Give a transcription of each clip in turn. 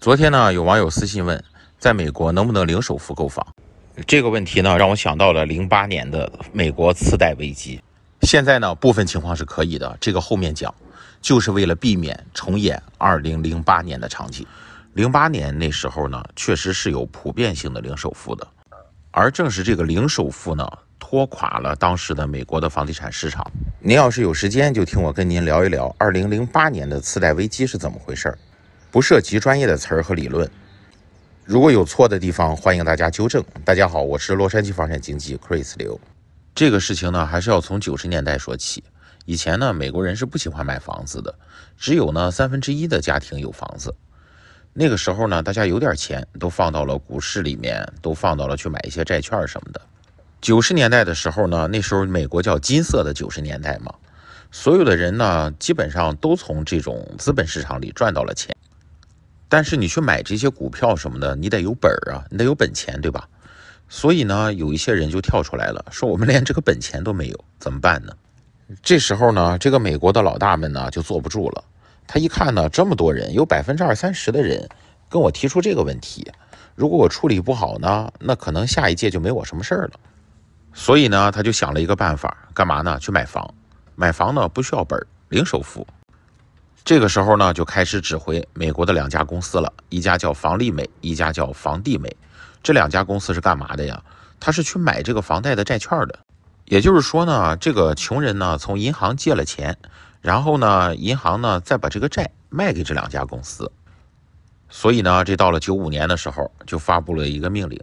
昨天呢，有网友私信问，在美国能不能零首付购房？这个问题呢，让我想到了零八年的美国次贷危机。现在呢，部分情况是可以的，这个后面讲，就是为了避免重演二零零八年的场景。零八年那时候呢，确实是有普遍性的零首付的，而正是这个零首付呢，拖垮了当时的美国的房地产市场。您要是有时间，就听我跟您聊一聊二零零八年的次贷危机是怎么回事儿。不涉及专业的词儿和理论，如果有错的地方，欢迎大家纠正。大家好，我是洛杉矶房产经纪 Chris 刘。这个事情呢，还是要从九十年代说起。以前呢，美国人是不喜欢买房子的，只有呢三分之一的家庭有房子。那个时候呢，大家有点钱都放到了股市里面，都放到了去买一些债券什么的。九十年代的时候呢，那时候美国叫金色的九十年代嘛，所有的人呢，基本上都从这种资本市场里赚到了钱。但是你去买这些股票什么的，你得有本儿啊，你得有本钱，对吧？所以呢，有一些人就跳出来了，说我们连这个本钱都没有，怎么办呢？这时候呢，这个美国的老大们呢就坐不住了。他一看呢，这么多人，有百分之二三十的人跟我提出这个问题，如果我处理不好呢，那可能下一届就没我什么事儿了。所以呢，他就想了一个办法，干嘛呢？去买房，买房呢不需要本儿，零首付。这个时候呢，就开始指挥美国的两家公司了，一家叫房利美，一家叫房地美。这两家公司是干嘛的呀？他是去买这个房贷的债券的。也就是说呢，这个穷人呢从银行借了钱，然后呢，银行呢再把这个债卖给这两家公司。所以呢，这到了九五年的时候，就发布了一个命令，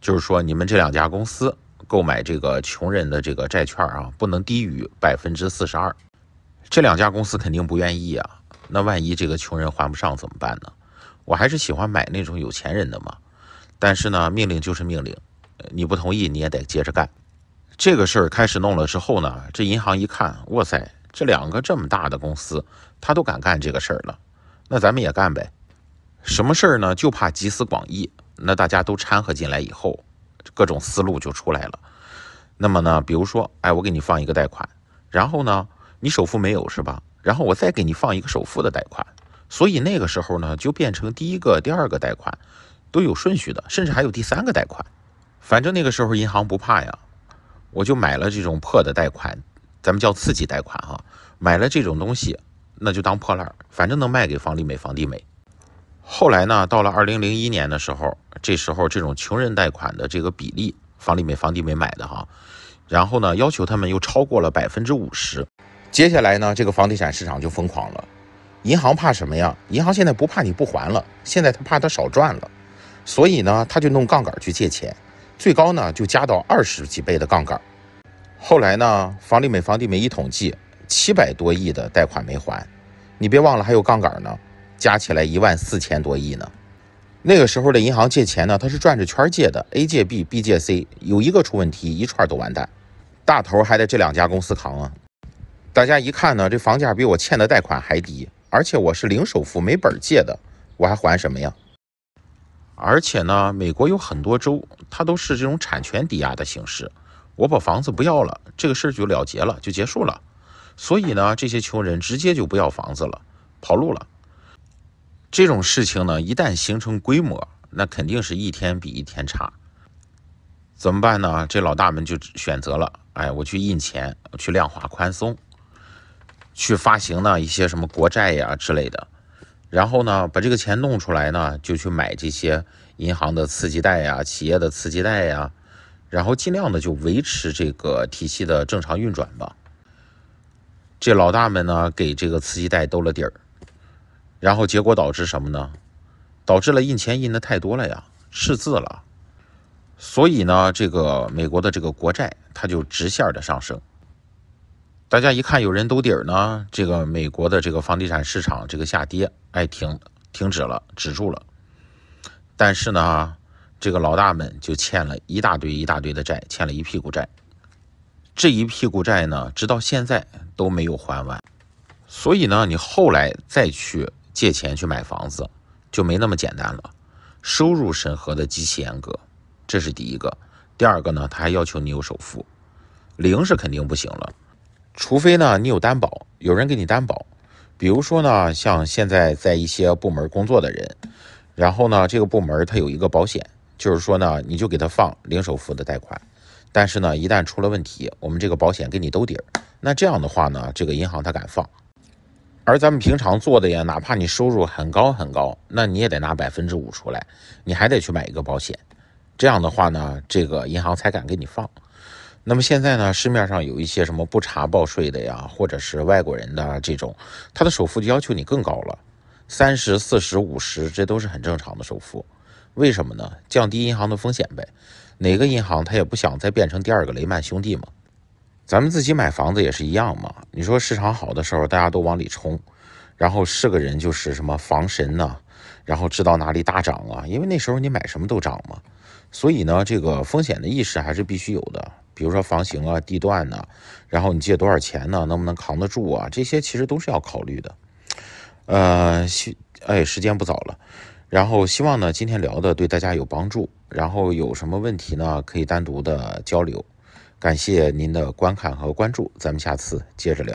就是说你们这两家公司购买这个穷人的这个债券啊，不能低于百分之四十二。这两家公司肯定不愿意啊。那万一这个穷人还不上怎么办呢？我还是喜欢买那种有钱人的嘛。但是呢，命令就是命令，你不同意你也得接着干。这个事儿开始弄了之后呢，这银行一看，哇塞，这两个这么大的公司，他都敢干这个事儿了，那咱们也干呗。什么事儿呢？就怕集思广益，那大家都掺和进来以后，各种思路就出来了。那么呢，比如说，哎，我给你放一个贷款，然后呢，你首付没有是吧？然后我再给你放一个首付的贷款，所以那个时候呢，就变成第一个、第二个贷款，都有顺序的，甚至还有第三个贷款。反正那个时候银行不怕呀，我就买了这种破的贷款，咱们叫刺激贷款哈，买了这种东西，那就当破烂儿，反正能卖给房利美、房地美。后来呢，到了二零零一年的时候，这时候这种穷人贷款的这个比例，房利美、房地美买的哈，然后呢，要求他们又超过了百分之五十。接下来呢，这个房地产市场就疯狂了。银行怕什么呀？银行现在不怕你不还了，现在他怕他少赚了，所以呢，他就弄杠杆去借钱，最高呢就加到二十几倍的杠杆。后来呢，房利美、房地美一统计，七百多亿的贷款没还，你别忘了还有杠杆呢，加起来一万四千多亿呢。那个时候的银行借钱呢，它是转着圈借的，A 借 B，B 借 C，有一个出问题，一串都完蛋，大头还得这两家公司扛啊。大家一看呢，这房价比我欠的贷款还低，而且我是零首付、没本借的，我还还什么呀？而且呢，美国有很多州，它都是这种产权抵押的形式，我把房子不要了，这个事儿就了结了，就结束了。所以呢，这些穷人直接就不要房子了，跑路了。这种事情呢，一旦形成规模，那肯定是一天比一天差。怎么办呢？这老大们就选择了，哎，我去印钱，我去量化宽松。去发行呢一些什么国债呀之类的，然后呢把这个钱弄出来呢，就去买这些银行的刺激贷呀、企业的刺激贷呀，然后尽量的就维持这个体系的正常运转吧。这老大们呢给这个刺激贷兜了底儿，然后结果导致什么呢？导致了印钱印的太多了呀，赤字了，所以呢这个美国的这个国债它就直线的上升。大家一看有人兜底儿呢，这个美国的这个房地产市场这个下跌，哎，停，停止了，止住了。但是呢，这个老大们就欠了一大堆、一大堆的债，欠了一屁股债。这一屁股债呢，直到现在都没有还完。所以呢，你后来再去借钱去买房子，就没那么简单了。收入审核的极其严格，这是第一个。第二个呢，他还要求你有首付，零是肯定不行了。除非呢，你有担保，有人给你担保，比如说呢，像现在在一些部门工作的人，然后呢，这个部门他有一个保险，就是说呢，你就给他放零首付的贷款，但是呢，一旦出了问题，我们这个保险给你兜底儿。那这样的话呢，这个银行他敢放。而咱们平常做的呀，哪怕你收入很高很高，那你也得拿百分之五出来，你还得去买一个保险，这样的话呢，这个银行才敢给你放。那么现在呢，市面上有一些什么不查报税的呀，或者是外国人的这种，他的首付就要求你更高了，三十四十五十，这都是很正常的首付。为什么呢？降低银行的风险呗。哪个银行他也不想再变成第二个雷曼兄弟嘛。咱们自己买房子也是一样嘛。你说市场好的时候，大家都往里冲，然后是个人就是什么防神呢？然后知道哪里大涨啊，因为那时候你买什么都涨嘛。所以呢，这个风险的意识还是必须有的。比如说房型啊、地段呢，然后你借多少钱呢？能不能扛得住啊？这些其实都是要考虑的。呃，希哎，时间不早了，然后希望呢今天聊的对大家有帮助。然后有什么问题呢？可以单独的交流。感谢您的观看和关注，咱们下次接着聊。